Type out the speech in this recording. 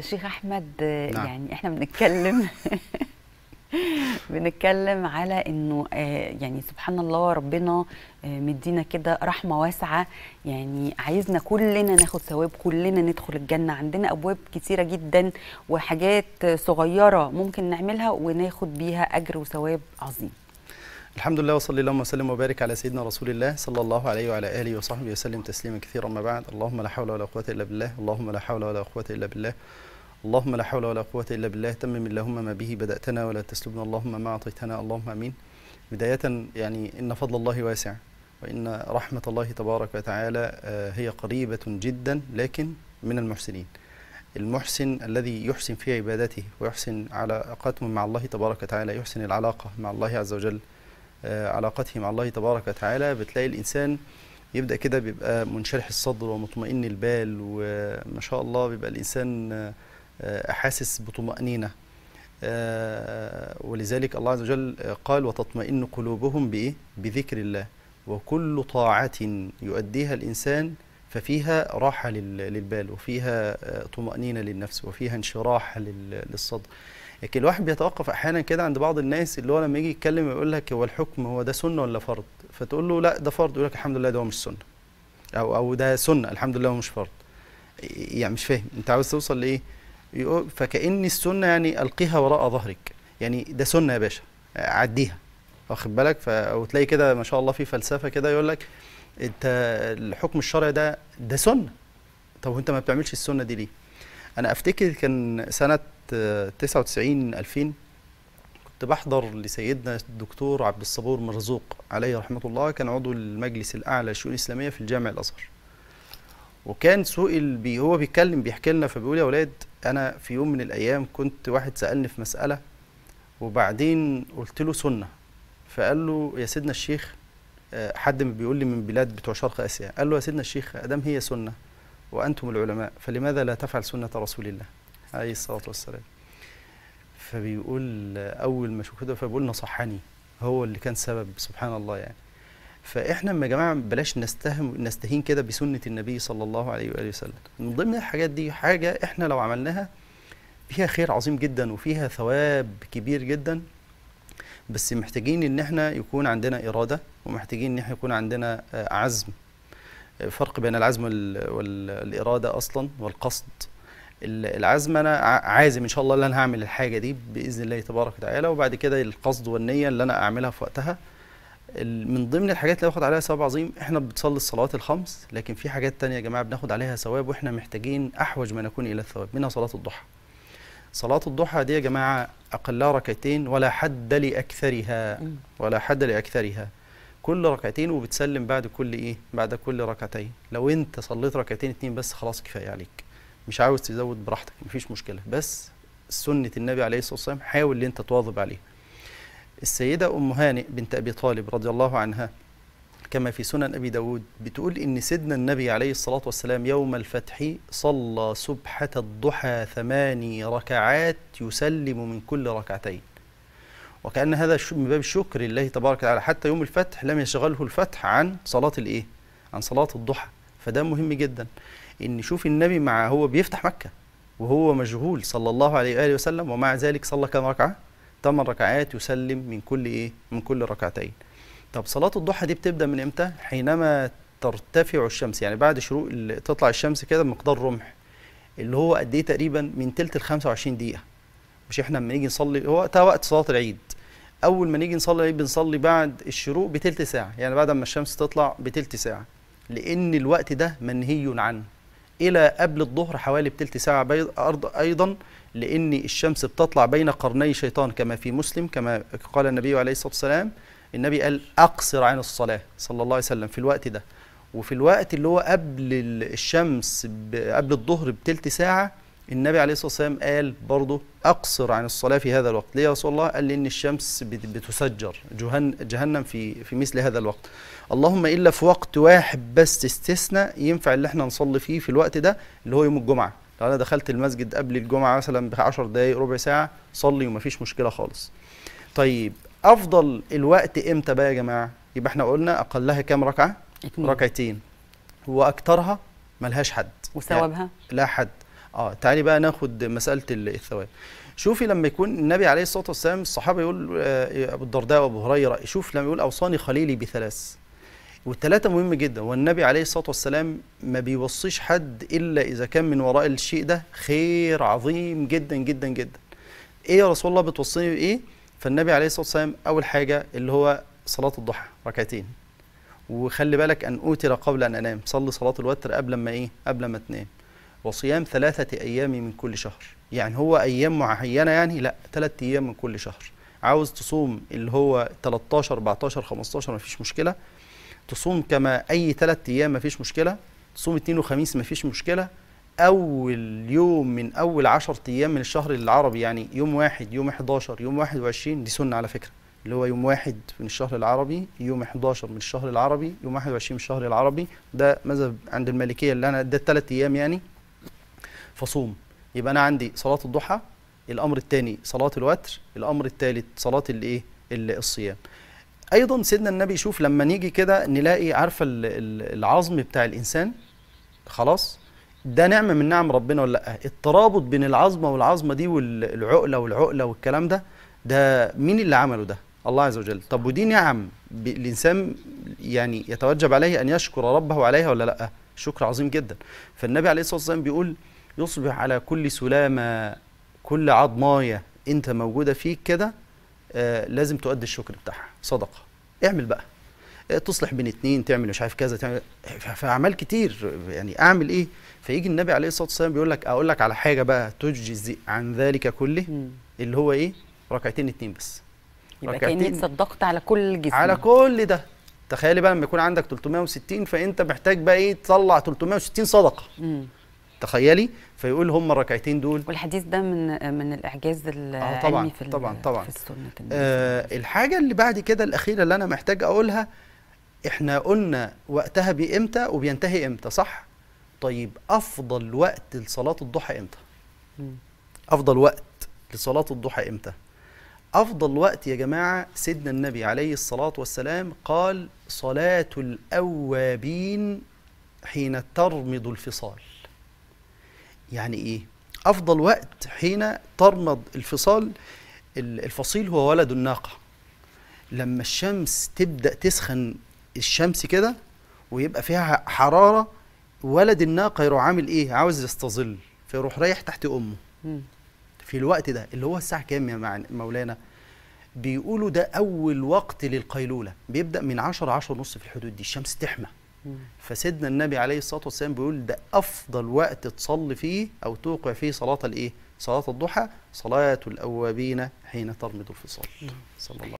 شيخ احمد نعم. يعني احنا بنتكلم بنتكلم على انه آه، يعني سبحان الله ربنا آه، مدينا كده رحمه واسعه يعني عايزنا كلنا ناخد ثواب كلنا ندخل الجنه عندنا ابواب كتيره جدا وحاجات صغيره ممكن نعملها وناخد بيها اجر وثواب عظيم الحمد لله وصلي اللهم وسلم وبارك على سيدنا رسول الله صلى الله عليه وعلى اله وصحبه وسلم تسليما كثيرا ما بعد اللهم لا حول ولا قوه الا بالله اللهم لا حول ولا قوه الا بالله اللهم لا حول ولا قوه الا بالله تمم اللهم ما به بداتنا ولا تسلبنا اللهم ما اعطيتنا اللهم امين بدايه يعني ان فضل الله واسع وان رحمه الله تبارك وتعالى آه، هي قريبه جدا لكن من المحسنين المحسن الذي يحسن في عبادته ويحسن علاقاته مع الله تبارك وتعالى يحسن العلاقه مع الله عز وجل آه، علاقته مع الله تبارك وتعالى بتلاقي الإنسان يبدأ كده بيبقى منشرح الصدر ومطمئن البال وما شاء الله بيبقى الإنسان آه، حاسس بطمأنينة آه، ولذلك الله عز وجل قال وتطمئن قلوبهم بإيه؟ بذكر الله وكل طاعة يؤديها الإنسان ففيها راحة للبال وفيها طمأنينة للنفس وفيها انشراح للصدر لكن الواحد بيتوقف احيانا كده عند بعض الناس اللي هو لما يجي يتكلم يقول لك هو الحكم هو ده سنه ولا فرض فتقول له لا ده فرض يقول لك الحمد لله ده هو مش سنه او او ده سنه الحمد لله هو مش فرض يعني مش فاهم انت عاوز توصل لايه فكأن السنه يعني القيها وراء ظهرك يعني ده سنه يا باشا عديها واخد بالك ف... وتلاقي كده ما شاء الله في فلسفه كده يقول لك انت الحكم الشرعي ده ده سنه طب وانت ما بتعملش السنه دي ليه انا افتكر كان سنه 99 2000 كنت بحضر لسيدنا الدكتور عبد الصبور مرزوق عليه رحمه الله كان عضو المجلس الاعلى للشؤون الاسلاميه في الجامع الازهر وكان سئل بي هو بيتكلم بيحكي لنا فبيقول يا ولاد انا في يوم من الايام كنت واحد سالني في مساله وبعدين قلت له سنه فقال له يا سيدنا الشيخ آه، حد بيقول لي من بلاد بتوع شرق اسيا قال له يا سيدنا الشيخ ادام هي سنه وأنتم العلماء فلماذا لا تفعل سنة رسول الله عليه الصلاة والسلام فبيقول أول ما شوف كده فبيقول نصحني هو اللي كان سبب سبحان الله يعني فاحنا يا جماعه بلاش نستهم نستهين كده بسنه النبي صلى الله عليه واله وسلم من ضمن الحاجات دي حاجه احنا لو عملناها فيها خير عظيم جدا وفيها ثواب كبير جدا بس محتاجين ان احنا يكون عندنا اراده ومحتاجين ان احنا يكون عندنا آه، عزم فرق بين العزم والاراده اصلا والقصد العزم انا عازم ان شاء الله ان انا هعمل الحاجه دي باذن الله تبارك وتعالى وبعد كده القصد والنيه اللي انا اعملها في وقتها من ضمن الحاجات اللي باخد عليها ثواب عظيم احنا بنصلي الصلوات الخمس لكن في حاجات تانية يا جماعه بناخد عليها ثواب واحنا محتاجين احوج ما نكون الى الثواب منها صلاه الضحى صلاة الضحى دي يا جماعة أقلها ركعتين ولا حد لأكثرها ولا حد لأكثرها كل ركعتين وبتسلم بعد كل ايه بعد كل ركعتين لو انت صليت ركعتين اتنين بس خلاص كفايه عليك مش عاوز تزود براحتك مفيش مشكله بس سنه النبي عليه الصلاه والسلام حاول ان انت تواظب عليها السيده ام هانئ بنت ابي طالب رضي الله عنها كما في سنن ابي داود بتقول ان سيدنا النبي عليه الصلاه والسلام يوم الفتح صلى سبحه الضحى ثماني ركعات يسلم من كل ركعتين وكأن هذا من باب الشكر لله تبارك وتعالى حتى يوم الفتح لم يشغله الفتح عن صلاة الإيه؟ عن صلاة الضحى فده مهم جدا إن شوف النبي مع هو بيفتح مكة وهو مشغول صلى الله عليه وآله وسلم ومع ذلك صلى كم ركعة؟ ثمان ركعات يسلم من كل إيه؟ من كل ركعتين طب صلاة الضحى دي بتبدأ من إمتى؟ حينما ترتفع الشمس يعني بعد شروق تطلع الشمس كده بمقدار رمح اللي هو قد ايه تقريبا من تلت ال 25 دقيقه مش احنا لما نيجي نصلي هو وقتها وقت صلاه العيد اول ما نيجي نصلي بنصلي بعد الشروق بتلت ساعه يعني بعد ما الشمس تطلع بتلت ساعه لان الوقت ده منهي عنه الى قبل الظهر حوالي بتلت ساعه أرض ايضا لان الشمس بتطلع بين قرني شيطان كما في مسلم كما قال النبي عليه الصلاه والسلام النبي قال اقصر عن الصلاه صلى الله عليه وسلم في الوقت ده وفي الوقت اللي هو قبل الشمس قبل الظهر بتلت ساعه النبي عليه الصلاه والسلام قال برضه اقصر عن الصلاه في هذا الوقت ليه يا رسول الله قال لان الشمس بتسجر جهنم في في مثل هذا الوقت اللهم الا في وقت واحد بس استثناء ينفع اللي احنا نصلي فيه في الوقت ده اللي هو يوم الجمعه لو انا دخلت المسجد قبل الجمعه مثلا ب 10 دقائق ربع ساعه صلي وما فيش مشكله خالص طيب افضل الوقت امتى بقى يا جماعه يبقى احنا قلنا اقلها كام ركعه اتنين. ركعتين واكثرها ملهاش حد وثوابها لا, يعني لا حد اه تعالي بقى ناخد مساله الثواب شوفي لما يكون النبي عليه الصلاه والسلام الصحابه يقول آه، ابو الدرداء وابو هريره شوف لما يقول اوصاني خليلي بثلاث والثلاثه مهم جدا والنبي عليه الصلاه والسلام ما بيوصيش حد الا اذا كان من وراء الشيء ده خير عظيم جدا جدا جدا ايه يا رسول الله بتوصيني بايه فالنبي عليه الصلاه والسلام اول حاجه اللي هو صلاه الضحى ركعتين وخلي بالك ان اوتر قبل ان انام صلي صلاه الوتر قبل ما ايه قبل ما تنام وصيام ثلاثة أيام من كل شهر يعني هو أيام معينة يعني لا ثلاثة أيام من كل شهر عاوز تصوم اللي هو 13 14 15 مفيش مشكلة تصوم كما أي ثلاثة أيام مفيش مشكلة تصوم اثنين وخميس مفيش مشكلة أول يوم من أول 10 أيام من الشهر العربي يعني يوم واحد يوم 11 يوم 21 دي سنة على فكرة اللي هو يوم واحد من الشهر العربي يوم 11 من الشهر العربي يوم 21 من الشهر العربي ده مذهب عند المالكيه اللي انا ده الثلاث ايام يعني فصوم يبقى انا عندي صلاه الضحى الامر الثاني صلاه الوتر الامر الثالث صلاه الايه الصيام ايضا سيدنا النبي شوف لما نيجي كده نلاقي عارفه العظم بتاع الانسان خلاص ده نعمه من نعم ربنا ولا لا الترابط بين العظمه والعظمه دي والعقله والعقله والكلام ده ده مين اللي عمله ده الله عز وجل طب ودي نعم الانسان يعني يتوجب عليه ان يشكر ربه عليها ولا لا شكر عظيم جدا فالنبي عليه الصلاه والسلام بيقول يصبح على كل سلامه كل عضمايه انت موجوده فيك كده آه لازم تؤدي الشكر بتاعها صدقه اعمل بقى آه، تصلح بين اتنين تعمل مش عارف كذا تعمل كتير يعني اعمل ايه فيجي النبي عليه الصلاه والسلام بيقول لك اقول لك على حاجه بقى تجزي عن ذلك كله اللي هو ايه ركعتين اتنين بس يبقى كاني اتصدقت على كل جسم على كل ده تخيلي بقى لما يكون عندك 360 فانت محتاج بقى ايه تطلع 360 صدقه مم. تخيلي فيقول هم الركعتين دول والحديث ده من من الاعجاز العلمي آه طبعًا في طبعا طبعا في السنه آه الحاجه اللي بعد كده الاخيره اللي انا محتاج اقولها احنا قلنا وقتها بامتى وبينتهي امتى صح طيب افضل وقت لصلاه الضحى امتى افضل وقت لصلاه الضحى امتى افضل وقت يا جماعه سيدنا النبي عليه الصلاه والسلام قال صلاه الاوابين حين ترمض الفصال يعني ايه افضل وقت حين ترمض الفصال الفصيل هو ولد الناقه لما الشمس تبدا تسخن الشمس كده ويبقى فيها حراره ولد الناقه يروح عامل ايه عاوز يستظل فيروح رايح تحت امه في الوقت ده اللي هو الساعه كام يا مولانا بيقولوا ده اول وقت للقيلوله بيبدا من 10 10 ونص في الحدود دي الشمس تحمى فسيدنا النبي عليه الصلاه والسلام بيقول ده افضل وقت تصلي فيه او توقع فيه صلاه الايه؟ صلاه الضحى صلاه الاوابين حين ترمد الفصال نعم. صلى الله